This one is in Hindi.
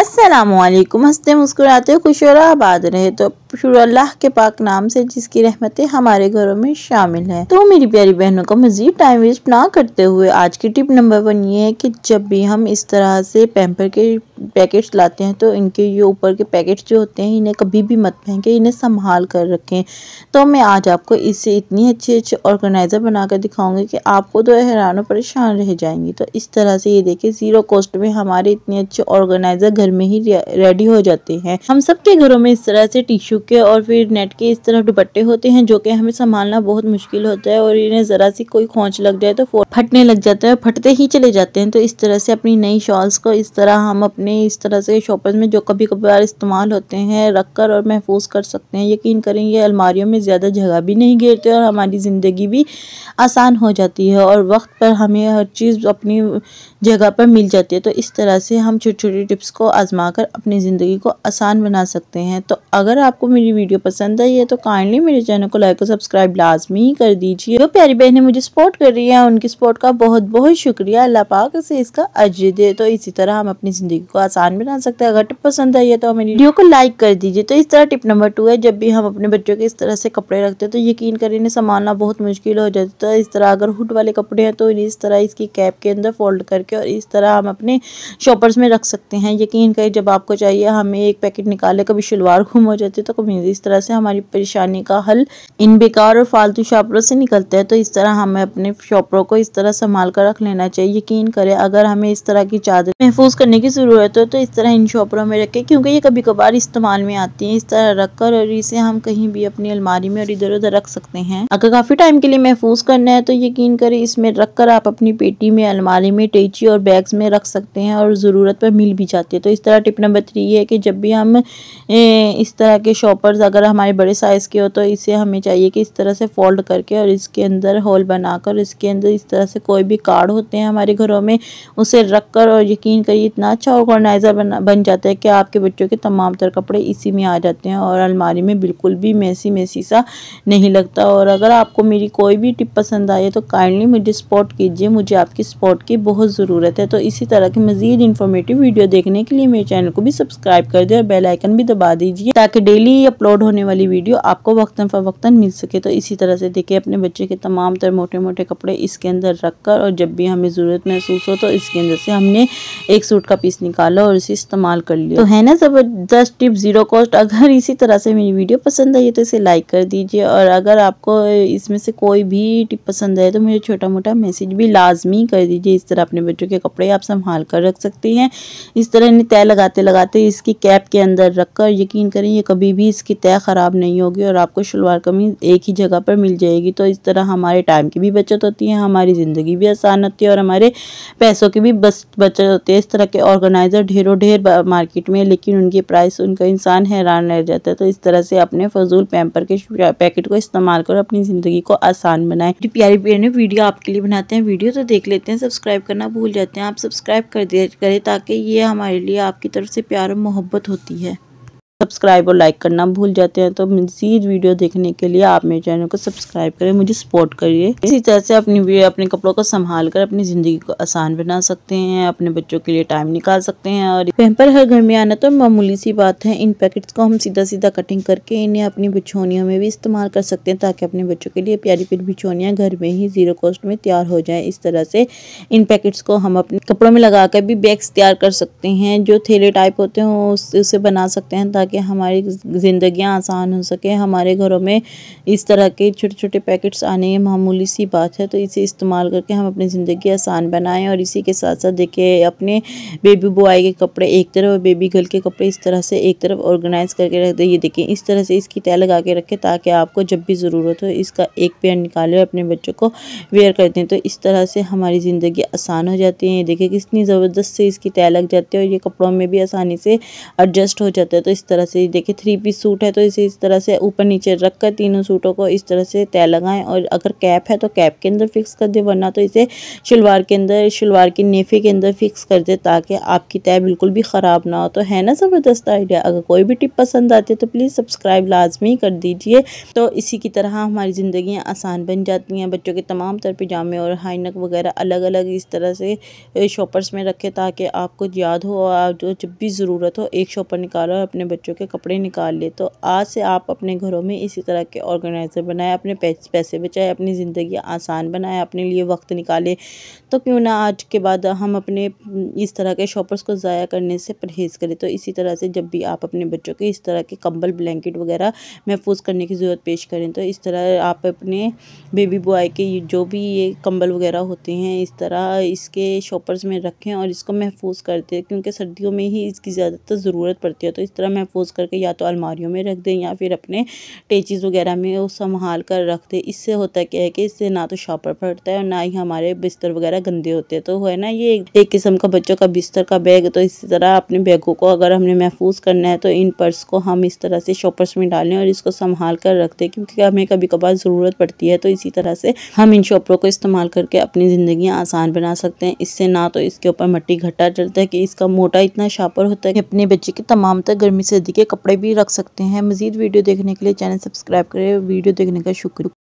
असलम हंसते मुस्कुराते खुश और आबाद रहे तो शुरू अल्लाह के पाक नाम से जिसकी रहमतें हमारे घरों में शामिल हैं तो मेरी प्यारी बहनों को मजीद टाइम वेस्ट ना करते हुए आज की टिप नंबर वन ये है कि जब भी हम इस तरह से पैम्पर के पैकेट्स लाते हैं तो इनके ये ऊपर के पैकेट्स जो होते हैं इन्हें कभी भी मत फेंकें इन्हें संभाल कर रखें तो मैं आज आपको इससे इतनी अच्छी अच्छी ऑर्गेनाइज़र बनाकर दिखाऊंगी कि आपको तो हैरान परेशान रह जाएंगी तो इस तरह से ये देखें ज़ीरो कॉस्ट में हमारे इतने अच्छे ऑर्गेनाइज़र घर में ही रेडी हो जाते हैं हम सबके घरों में इस तरह से टिश्यू के और फिर नेट के इस तरह दुपट्टे होते हैं जो कि हमें संभालना बहुत मुश्किल होता है और इन्हें ज़रा सी कोई खोच लग जाए तो फटने लग जाता है फटते ही चले जाते हैं तो इस तरह से अपनी नई शॉल्स को इस तरह हम अपने इस तरह से शॉपर्स में जो कभी कभार इस्तेमाल होते हैं रख कर और महफूज कर सकते हैं यकीन करें ये अलमारियों में ज़्यादा जगह भी नहीं घेरते और हमारी ज़िंदगी भी आसान हो जाती है और वक्त पर हमें हर चीज़ अपनी जगह पर मिल जाती है तो इस तरह से हम छोटी छोटी टिप्स को आजमा कर अपनी ज़िंदगी को आसान बना सकते हैं तो अगर आपको मेरी वीडियो पसंद आई है तो काइंडली मेरे चैनल को लाइक और सब्सक्राइब लाजमी कर दीजिए जो प्यारी बहनें मुझे सपोर्ट कर रही हैं उनकी सपोर्ट का बहुत बहुत शुक्रिया अल्लाह पाक से इसका अजय दे तो इसी तरह हम अपनी ज़िंदगी को आसान बना सकते हैं अगर टिप पसंद आई है तो हमें वीडियो को लाइक कर दीजिए तो इस तरह टिप नंबर टू है जब भी हम अपने बच्चों के इस तरह से कपड़े रखते हैं तो यकीन करें इन्हें संभालना बहुत मुश्किल हो जाता है तो इस तरह अगर हुड वाले कपड़े हैं तो इस तरह इसकी कैप के अंदर फोल्ड करके और इस तरह हम अपने शॉपर्स में रख सकते हैं यकीन करें जब आपको चाहिए हमें एक पैकेट निकाले कभी शलवार घूम हो जाती है तो उम्मीद इस तरह से हमारी परेशानी का हल इन बेकार और फालतू शॉपरों से निकलता है तो इस तरह हमें अपने शॉपरों को इस तरह संभाल कर रख लेना चाहिए यकीन करें अगर हमें इस तरह की चादर महफूज करने की ज़रूरत हो तो इस तरह इन शॉपरों में रखें क्योंकि ये कभी कभार इस्तेमाल में आती है इस तरह रख कर और इसे हम कहीं भी अपनी अलमारी में और इधर उधर रख सकते हैं अगर काफ़ी टाइम के लिए महफूज करना है तो यकीन करें इसमें रख कर आप अपनी पेटी में अलमारी में टेची और बैग्स में रख सकते हैं और ज़रूरत पर मिल भी जाती है तो इस तरह टिप नंबर थ्री है कि जब भी हम इस तरह के शॉपर्स अगर हमारे बड़े साइज़ के हो तो इसे हमें चाहिए कि इस तरह से फोल्ड करके और इसके अंदर होल बनाकर इसके अंदर इस तरह से कोई भी कार्ड होते हैं हमारे घरों में उसे रख कर और यकीन करिए इतना अच्छा ऑर्गेनाइज़र बन जाता है कि आपके बच्चों के तमाम तर कपड़े इसी में आ जाते हैं और अलमारी में बिल्कुल भी मैसी मैसी सा नहीं लगता और अगर आपको मेरी कोई भी टिप पसंद आई है तो काइंडली मुझे सपोर्ट कीजिए मुझे आपकी सपोर्ट की बहुत ज़रूरत है तो इसी तरह की मज़ीद इन्फॉर्मेटिव वीडियो देखने के लिए मेरे चैनल को भी सब्सक्राइब कर दें और बेलाइकन भी दबा दीजिए ताकि डेली ही अपलोड होने वाली वीडियो आपको वक्ता फ़वक्ता मिल सके तो इसी तरह से देखिए अपने बच्चे के तमाम तर मोटे मोटे कपड़े इसके अंदर रख कर और जब भी हमें ज़रूरत महसूस हो तो इसके अंदर से हमने एक सूट का पीस निकाला और इसे इस्तेमाल कर लिया तो है ना ज़बरदस्त टिप ज़ीरो कॉस्ट अगर इसी तरह से मेरी वीडियो पसंद आई तो इसे लाइक कर दीजिए और अगर आपको इसमें से कोई भी टिप पसंद आए तो मुझे छोटा मोटा मैसेज भी लाजमी कर दीजिए इस तरह अपने बच्चों के कपड़े आप संभाल कर रख सकती हैं इस तरह इन्हें तय लगाते लगाते इसकी कैप के अंदर रख कर यकीन करें ये कभी भी भी इसकी तय ख़राब नहीं होगी और आपको शलवार कमीज एक ही जगह पर मिल जाएगी तो इस तरह हमारे टाइम की भी बचत होती है हमारी ज़िंदगी भी आसान होती है और हमारे पैसों की भी बस बचत होती है इस तरह के ऑर्गेनाइज़र ढेरों ढेर मार्केट में लेकिन उनकी प्राइस उनका इंसान हैरान रह जाता है तो इस तरह से अपने फजूल पैम्पर के पैकेट को इस्तेमाल कर अपनी ज़िंदगी को आसान जो प्यारी प्यारे वीडियो आपके लिए बनाते हैं वीडियो तो देख लेते हैं सब्सक्राइब करना भूल जाते हैं आप सब्सक्राइब कर दिया करें ताकि ये हमारे लिए आपकी तरफ से प्यार और मोहब्बत होती है सब्सक्राइब और लाइक करना भूल जाते हैं तो मजीद वीडियो देखने के लिए आप मेरे चैनल को सब्सक्राइब करें मुझे सपोर्ट करिए इसी तरह से अपनी अपने कपड़ों को संभाल कर अपनी ज़िंदगी को आसान बना सकते हैं अपने बच्चों के लिए टाइम निकाल सकते हैं और पेम्पर हर घर में आना तो मामूली सी बात है इन पैकेट्स को हम सीधा सीधा कटिंग करके इन्हें अपनी बिछोनियों में भी इस्तेमाल कर सकते हैं ताकि अपने बच्चों के लिए प्यारी प्यारी बिछोनियाँ घर में ही ज़ीरो कॉस्ट में तैयार हो जाए इस तरह से इन पैकेट्स को हम अपने कपड़ों में लगा भी बैग्स तैयार कर सकते हैं जो थैले टाइप होते हैं उससे बना सकते हैं ताकि हमारी ज़िंदियाँ आसान हो सके हमारे घरों में इस तरह के छोटे छोटे पैकेट्स आने मामूली सी बात है तो इसे इस्तेमाल करके हम अपनी ज़िंदगी आसान बनाएं और इसी के साथ साथ देखें अपने बेबी बॉय के कपड़े एक तरफ और बेबी गर्ल के कपड़े इस तरह से एक तरफ ऑर्गेनाइज़ करके रख दें ये देखें इस तरह से इसकी तय लगा के रखें ताकि आपको जब भी ज़रूरत हो इसका एक पेयर निकालें और अपने बच्चों को वेयर कर दें तो इस तरह से हमारी ज़िंदगी आसान हो जाती है ये देखें कितनी ज़बरदस्त से इसकी तय लग जाती है और ये कपड़ों में भी आसानी से एडजस्ट हो जाता है तो इस तरह तरह से देखिए थ्री पीस सूट है तो इसे इस तरह से ऊपर नीचे रख कर तीनों सूटों को इस तरह से तय लगाएं और अगर कैप है तो कैप के अंदर फिक्स कर दें वरना तो इसे शलवार के अंदर शलवार की नेफे के अंदर फिक्स कर दें ताकि आपकी तय बिल्कुल भी ख़राब ना हो तो है ना ज़बरदस्त आइडिया अगर कोई भी टिप पसंद आती है तो प्लीज़ सब्सक्राइब लाजमी कर दीजिए तो इसी की तरह हमारी ज़िंदगी आसान बन जाती हैं बच्चों के तमाम तरह पिजामे और हाइनक वगैरह अलग अलग इस तरह से शॉपर्स में रखें ताकि आपको याद हो और जब भी ज़रूरत हो एक शॉपर निकालो और अपने बच्चों बच्चों के कपड़े निकाल लिए तो आज से आप अपने घरों में इसी तरह के ऑर्गेनाइज़र बनाएं अपने पैसे बचाए अपनी ज़िंदगी आसान बनाएं अपने लिए वक्त निकालें तो क्यों ना आज के बाद हम अपने इस तरह के शॉपर्स को ज़ाया करने से परहेज़ करें तो इसी तरह से जब भी आप अपने बच्चों के इस तरह के कंबल ब्लैंकेट वगैरह महफूज करने की ज़रूरत पेश करें तो इस तरह आप अपने बेबी बॉय के जो भी ये कंबल वगैरह होते हैं इस तरह इसके शॉपर्स में रखें और इसको महफूज करते क्योंकि सर्दियों में ही इसकी ज़्यादातर ज़रूरत पड़ती है तो इस तरह महफूज महफूज करके या तो अलमारियों में रख दें या फिर अपने टेचिज़ वगैरह में वो संभाल कर रख दें इससे होता क्या है कि इससे ना तो शॉपर फटता है और ना ही हमारे बिस्तर वगैरह गंदे होते हैं तो है ना ये एक किस्म का बच्चों का बिस्तर का बैग तो इसी तरह अपने बैगों को अगर हमने महफूज करना है तो इन पर्स को हम इस तरह से शॉपर्स में डालें और इसको संभाल कर रख दें क्योंकि हमें कभी कभार ज़रूरत पड़ती है तो इसी तरह से हम इन शॉपरों को इस्तेमाल करके अपनी ज़िंदगी आसान बना सकते हैं इससे ना तो इसके ऊपर मट्टी घटा चलता है कि इसका मोटा इतना शॉपर होता है कि अपने बच्चे की तमाम तक गर्मी से शादी के कपड़े भी रख सकते हैं मजीद वीडियो देखने के लिए चैनल सब्सक्राइब करें वीडियो देखने का शुक्रिया